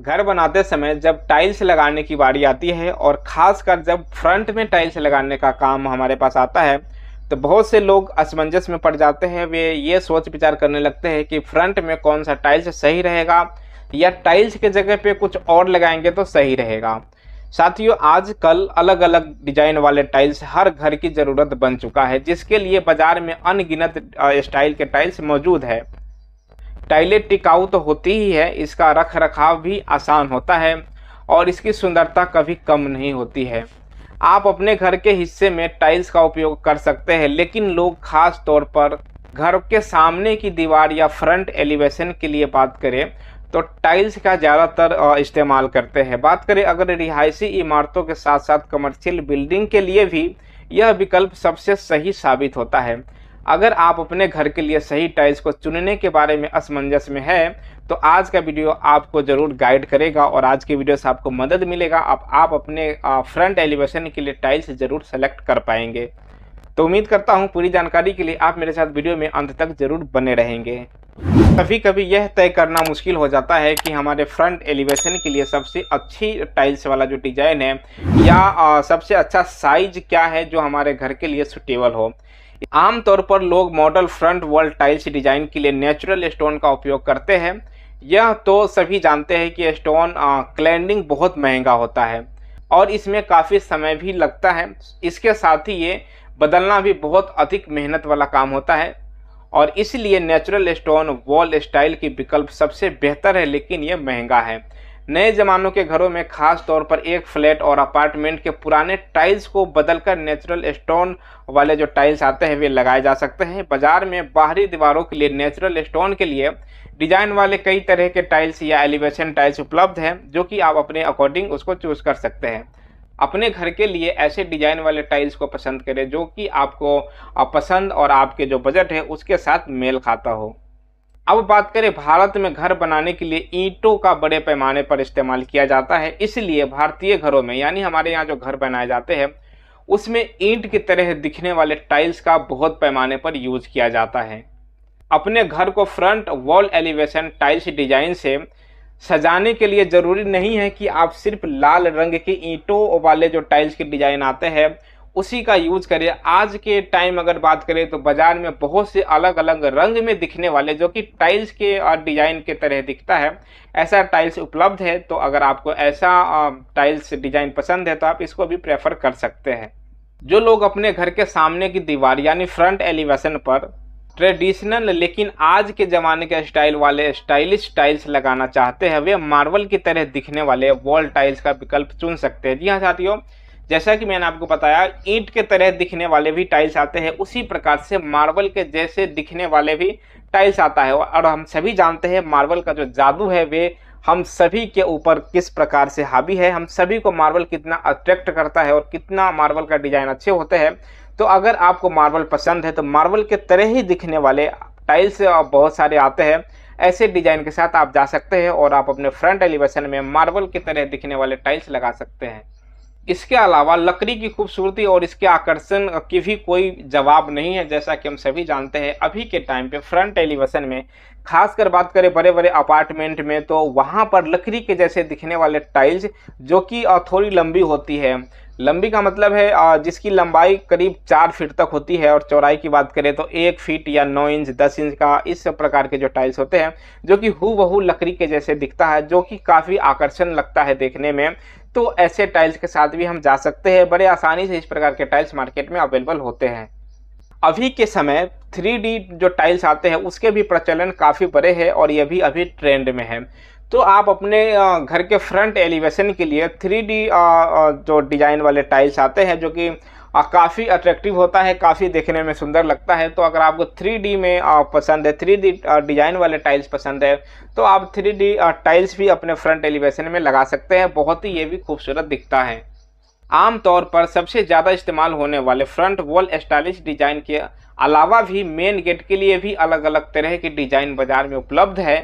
घर बनाते समय जब टाइल्स लगाने की बारी आती है और ख़ासकर जब फ्रंट में टाइल्स लगाने का काम हमारे पास आता है तो बहुत से लोग असमंजस में पड़ जाते हैं वे ये सोच विचार करने लगते हैं कि फ्रंट में कौन सा टाइल्स सही रहेगा या टाइल्स के जगह पे कुछ और लगाएंगे तो सही रहेगा साथियों आजकल अलग अलग डिजाइन वाले टाइल्स हर घर की ज़रूरत बन चुका है जिसके लिए बाज़ार में अनगिनत स्टाइल के टाइल्स मौजूद है टाइलेट टिकाऊ तो होती ही है इसका रख रखाव भी आसान होता है और इसकी सुंदरता कभी कम नहीं होती है आप अपने घर के हिस्से में टाइल्स का उपयोग कर सकते हैं लेकिन लोग खास तौर पर घर के सामने की दीवार या फ्रंट एलिवेशन के लिए बात करें तो टाइल्स का ज़्यादातर इस्तेमाल करते हैं बात करें अगर रिहायशी इमारतों के साथ साथ कमर्शियल बिल्डिंग के लिए भी यह विकल्प सबसे सही साबित होता है अगर आप अपने घर के लिए सही टाइल्स को चुनने के बारे में असमंजस में है तो आज का वीडियो आपको ज़रूर गाइड करेगा और आज के वीडियो से आपको मदद मिलेगा आप आप अपने फ्रंट एलिवेशन के लिए टाइल्स ज़रूर सेलेक्ट कर पाएंगे तो उम्मीद करता हूँ पूरी जानकारी के लिए आप मेरे साथ वीडियो में अंत तक ज़रूर बने रहेंगे कभी कभी यह तय करना मुश्किल हो जाता है कि हमारे फ्रंट एलिवेशन के लिए सबसे अच्छी टाइल्स वाला जो डिज़ाइन है या सबसे अच्छा साइज क्या है जो हमारे घर के लिए सुटेबल हो आमतौर पर लोग model front wall tiles design के लिए नेचुरल स्टोन का उपयोग करते हैं यह तो सभी जानते हैं कि स्टोन क्लैंडिंग बहुत महंगा होता है और इसमें काफ़ी समय भी लगता है इसके साथ ही ये बदलना भी बहुत अधिक मेहनत वाला काम होता है और इसलिए नेचुरल स्टोन वॉल स्टाइल की विकल्प सबसे बेहतर है लेकिन यह महंगा है नए जमानों के घरों में खास तौर पर एक फ्लैट और अपार्टमेंट के पुराने टाइल्स को बदलकर नेचुरल स्टोन वाले जो टाइल्स आते हैं वे लगाए जा सकते हैं बाजार में बाहरी दीवारों के लिए नेचुरल स्टोन के लिए डिजाइन वाले कई तरह के टाइल्स या एलिवेशन टाइल्स उपलब्ध हैं जो कि आप अपने अकॉर्डिंग उसको चूज़ कर सकते हैं अपने घर के लिए ऐसे डिजाइन वाले टाइल्स को पसंद करें जो कि आपको पसंद और आपके जो बजट है उसके साथ मेल खाता हो अब बात करें भारत में घर बनाने के लिए ईंटों का बड़े पैमाने पर इस्तेमाल किया जाता है इसलिए भारतीय घरों में यानी हमारे यहाँ जो घर बनाए जाते हैं उसमें ईंट की तरह दिखने वाले टाइल्स का बहुत पैमाने पर यूज किया जाता है अपने घर को front wall elevation tiles design से सजाने के लिए ज़रूरी नहीं है कि आप सिर्फ लाल रंग के ईंटों वाले जो टाइल्स के डिजाइन आते हैं उसी का यूज करें आज के टाइम अगर बात करें तो बाज़ार में बहुत से अलग अलग रंग में दिखने वाले जो कि टाइल्स के और डिज़ाइन के तरह दिखता है ऐसा टाइल्स उपलब्ध है तो अगर आपको ऐसा टाइल्स डिज़ाइन पसंद है तो आप इसको भी प्रेफर कर सकते हैं जो लोग अपने घर के सामने की दीवार यानी फ्रंट एलिवेशन पर ट्रेडिशनल लेकिन आज के ज़माने के स्टाइल वाले स्टाइलिश टाइल्स लगाना चाहते हैं वे मार्बल की तरह दिखने वाले वॉल टाइल्स का विकल्प चुन सकते हैं जी हाँ साथियों जैसा कि मैंने आपको बताया ईंट के तरह दिखने वाले भी टाइल्स आते हैं उसी प्रकार से मार्बल के जैसे दिखने वाले भी टाइल्स आता है और हम सभी जानते हैं मार्बल का जो जादू है वे हम सभी के ऊपर किस प्रकार से हावी है हम सभी को मार्बल कितना अट्रैक्ट करता है और कितना मार्बल का डिजाइन अच्छे होते हैं तो अगर आपको मार्बल पसंद है तो मार्बल के तरह ही दिखने वाले टाइल्स बहुत सारे आते हैं ऐसे डिजाइन के साथ आप जा सकते हैं और आप अपने फ्रंट एलिवेशन में मार्बल की तरह दिखने वाले टाइल्स लगा सकते हैं इसके अलावा लकड़ी की खूबसूरती और इसके आकर्षण की भी कोई जवाब नहीं है जैसा कि हम सभी जानते हैं अभी के टाइम पे फ्रंट एलिवेशन में खासकर बात करें बड़े बड़े अपार्टमेंट में तो वहाँ पर लकड़ी के जैसे दिखने वाले टाइल्स जो कि थोड़ी लंबी होती है लंबी का मतलब है जिसकी लंबाई करीब चार फीट तक होती है और चौड़ाई की बात करें तो एक फीट या नौ इंच दस इंच का इस प्रकार के जो टाइल्स होते हैं जो कि हु बहू लकड़ी के जैसे दिखता है जो कि काफ़ी आकर्षण लगता है देखने में तो ऐसे टाइल्स के साथ भी हम जा सकते हैं बड़े आसानी से इस प्रकार के टाइल्स मार्केट में अवेलेबल होते हैं अभी के समय 3D जो टाइल्स आते हैं उसके भी प्रचलन काफ़ी बड़े हैं और ये भी अभी ट्रेंड में है तो आप अपने घर के फ्रंट एलिवेशन के लिए 3D जो डिज़ाइन वाले टाइल्स आते हैं जो कि काफ़ी अट्रैक्टिव होता है काफ़ी देखने में सुंदर लगता है तो अगर आपको 3D में पसंद है 3D डिज़ाइन वाले टाइल्स पसंद है तो आप 3D टाइल्स भी अपने फ्रंट एलिवेशन में लगा सकते हैं बहुत ही ये भी खूबसूरत दिखता है आमतौर पर सबसे ज़्यादा इस्तेमाल होने वाले फ्रंट वॉल स्टाइलिश डिज़ाइन के अलावा भी मेन गेट के लिए भी अलग अलग तरह के डिज़ाइन बाज़ार में उपलब्ध है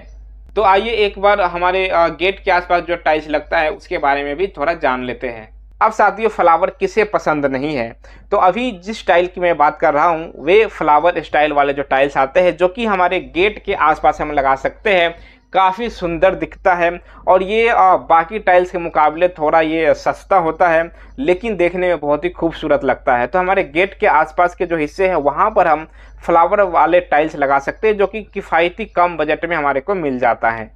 तो आइए एक बार हमारे गेट के आसपास जो टाइल्स लगता है उसके बारे में भी थोड़ा जान लेते हैं अब साथियों फ्लावर किसे पसंद नहीं है तो अभी जिस टाइल की मैं बात कर रहा हूँ वे फ्लावर स्टाइल वाले जो टाइल्स आते हैं जो कि हमारे गेट के आसपास हम लगा सकते हैं काफ़ी सुंदर दिखता है और ये बाकी टाइल्स के मुकाबले थोड़ा ये सस्ता होता है लेकिन देखने में बहुत ही खूबसूरत लगता है तो हमारे गेट के आसपास के जो हिस्से हैं वहाँ पर हम फ्लावर वाले टाइल्स लगा सकते हैं जो कि किफ़ायती कम बजट में हमारे को मिल जाता है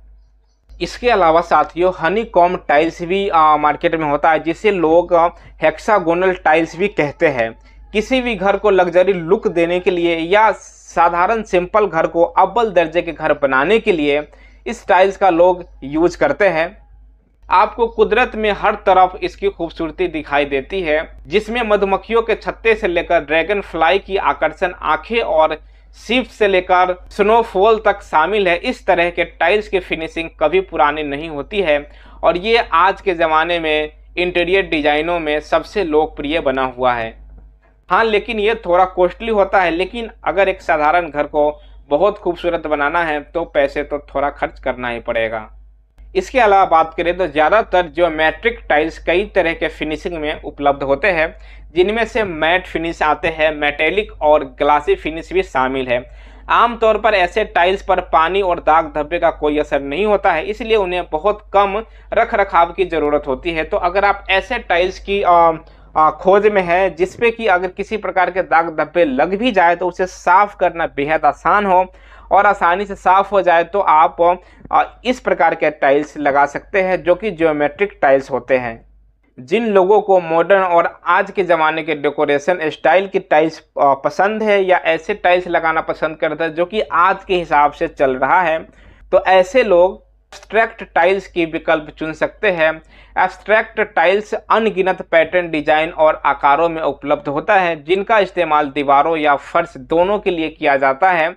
इसके अलावा साथियों हनी कॉम टाइल्स भी आ, मार्केट में होता है जिसे लोग हेक्सागोनल टाइल्स भी कहते हैं किसी भी घर को लग्जरी लुक देने के लिए या साधारण सिंपल घर को अव्वल दर्जे के घर बनाने के लिए इस टाइल्स का लोग यूज करते हैं आपको कुदरत में हर तरफ इसकी खूबसूरती दिखाई देती है जिसमें मधुमक्खियों के छत्ते से लेकर ड्रैगन फ्लाई की आकर्षण आंखें और सीप से लेकर स्नोफॉल तक शामिल है इस तरह के टाइल्स की फिनिशिंग कभी पुरानी नहीं होती है और ये आज के ज़माने में इंटीरियर डिजाइनों में सबसे लोकप्रिय बना हुआ है हाँ लेकिन ये थोड़ा कॉस्टली होता है लेकिन अगर एक साधारण घर को बहुत खूबसूरत बनाना है तो पैसे तो थोड़ा खर्च करना ही पड़ेगा इसके अलावा बात करें तो ज़्यादातर जो मैट्रिक टाइल्स कई तरह के फिनिशिंग में उपलब्ध होते हैं जिनमें से मैट फिनिश आते हैं मेटेलिक और ग्लासी फिनिश भी शामिल है आमतौर पर ऐसे टाइल्स पर पानी और दाग धब्बे का कोई असर नहीं होता है इसलिए उन्हें बहुत कम रख रखाव की ज़रूरत होती है तो अगर आप ऐसे टाइल्स की आ, आ, खोज में हैं जिसपे कि अगर किसी प्रकार के दाग धब्बे लग भी जाए तो उसे साफ़ करना बेहद आसान हो और आसानी से साफ़ हो जाए तो आप इस प्रकार के टाइल्स लगा सकते हैं जो कि जियोमेट्रिक टाइल्स होते हैं जिन लोगों को मॉडर्न और आज के ज़माने के डेकोरेशन स्टाइल की टाइल्स पसंद है या ऐसे टाइल्स लगाना पसंद करता है जो कि आज के हिसाब से चल रहा है तो ऐसे लोग एब्स्ट्रैक्ट टाइल्स की विकल्प चुन सकते हैं एब्स्ट्रैक्ट टाइल्स अनगिनत पैटर्न डिजाइन और आकारों में उपलब्ध होता है जिनका इस्तेमाल दीवारों या फर्श दोनों के लिए किया जाता है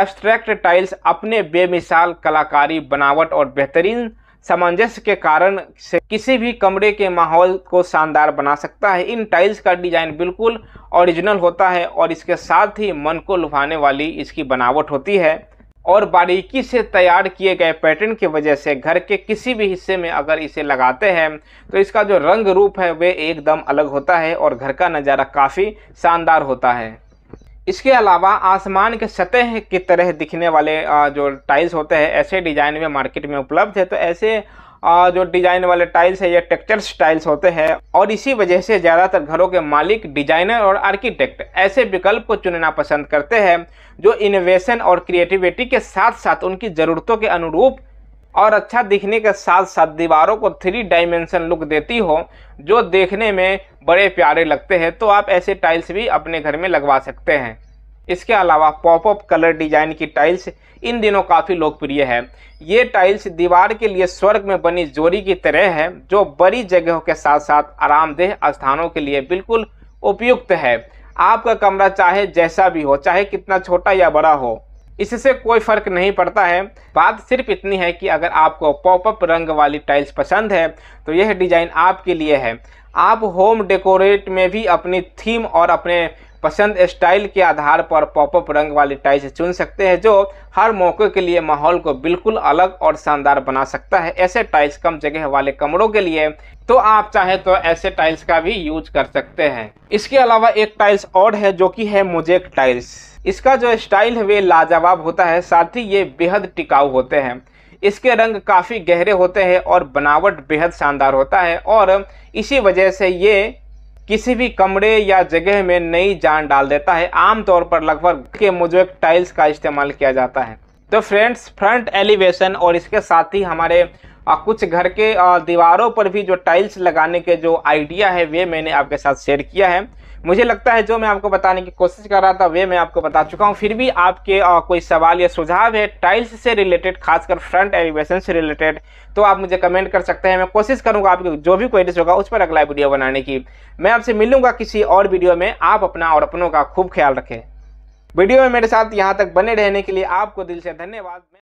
एब्स्ट्रैक्ट टाइल्स अपने बेमिसाल कलाकारी बनावट और बेहतरीन सामंजस्य के कारण से किसी भी कमरे के माहौल को शानदार बना सकता है इन टाइल्स का डिज़ाइन बिल्कुल ओरिजिनल होता है और इसके साथ ही मन को लुभाने वाली इसकी बनावट होती है और बारीकी से तैयार किए गए पैटर्न की वजह से घर के किसी भी हिस्से में अगर इसे लगाते हैं तो इसका जो रंग रूप है वे एकदम अलग होता है और घर का नज़ारा काफ़ी शानदार होता है इसके अलावा आसमान के सतह की तरह दिखने वाले जो टाइल्स होते हैं ऐसे डिज़ाइन में मार्केट में उपलब्ध है तो ऐसे जो डिज़ाइन वाले टाइल्स है या टेक्चर्स टाइल्स होते हैं और इसी वजह से ज़्यादातर घरों के मालिक डिजाइनर और आर्किटेक्ट ऐसे विकल्प को चुनना पसंद करते हैं जो इनोवेशन और क्रिएटिविटी के साथ साथ उनकी ज़रूरतों के अनुरूप और अच्छा दिखने के साथ साथ दीवारों को थ्री डायमेंशन लुक देती हो जो देखने में बड़े प्यारे लगते हैं तो आप ऐसे टाइल्स भी अपने घर में लगवा सकते हैं इसके अलावा पॉपअप कलर डिजाइन की टाइल्स इन दिनों काफ़ी लोकप्रिय है ये टाइल्स दीवार के लिए स्वर्ग में बनी जोरी की तरह है जो बड़ी जगहों के साथ साथ आरामदेह स्थानों के लिए बिल्कुल उपयुक्त है आपका कमरा चाहे जैसा भी हो चाहे कितना छोटा या बड़ा हो इससे कोई फर्क नहीं पड़ता है बात सिर्फ इतनी है कि अगर आपको पॉपअप रंग वाली टाइल्स पसंद है तो यह डिज़ाइन आपके लिए है आप होम डेकोरेट में भी अपनी थीम और अपने पसंद स्टाइल के आधार पर पॉपअप रंग वाली टाइल्स चुन सकते हैं जो हर मौके के लिए माहौल को बिल्कुल अलग और शानदार बना सकता है ऐसे टाइल्स कम जगह वाले कमरों के लिए तो आप चाहे तो ऐसे टाइल्स का भी यूज कर सकते हैं इसके अलावा एक टाइल्स और है जो कि है मुजेक टाइल्स इसका जो स्टाइल है वे लाजवाब होता है साथ ही ये बेहद टिकाऊ होते हैं इसके रंग काफ़ी गहरे होते हैं और बनावट बेहद शानदार होता है और इसी वजह से ये किसी भी कमरे या जगह में नई जान डाल देता है आमतौर पर लगभग के मुझे टाइल्स का इस्तेमाल किया जाता है तो फ्रेंड्स फ्रंट एलिवेशन और इसके साथ ही हमारे कुछ घर के दीवारों पर भी जो टाइल्स लगाने के जो आइडिया है वे मैंने आपके साथ शेयर किया है मुझे लगता है जो मैं आपको बताने की कोशिश कर रहा था वे मैं आपको बता चुका हूँ फिर भी आपके आ, कोई सवाल या सुझाव है टाइल्स से रिलेटेड खासकर फ्रंट एलिवेशन से रिलेटेड तो आप मुझे कमेंट कर सकते हैं मैं कोशिश करूँगा आपकी जो भी क्वेरीज होगा उस पर अगला वीडियो बनाने की मैं आपसे मिलूंगा किसी और वीडियो में आप अपना और अपनों का खूब ख्याल रखें वीडियो में मेरे साथ यहाँ तक बने रहने के लिए आपको दिल से धन्यवाद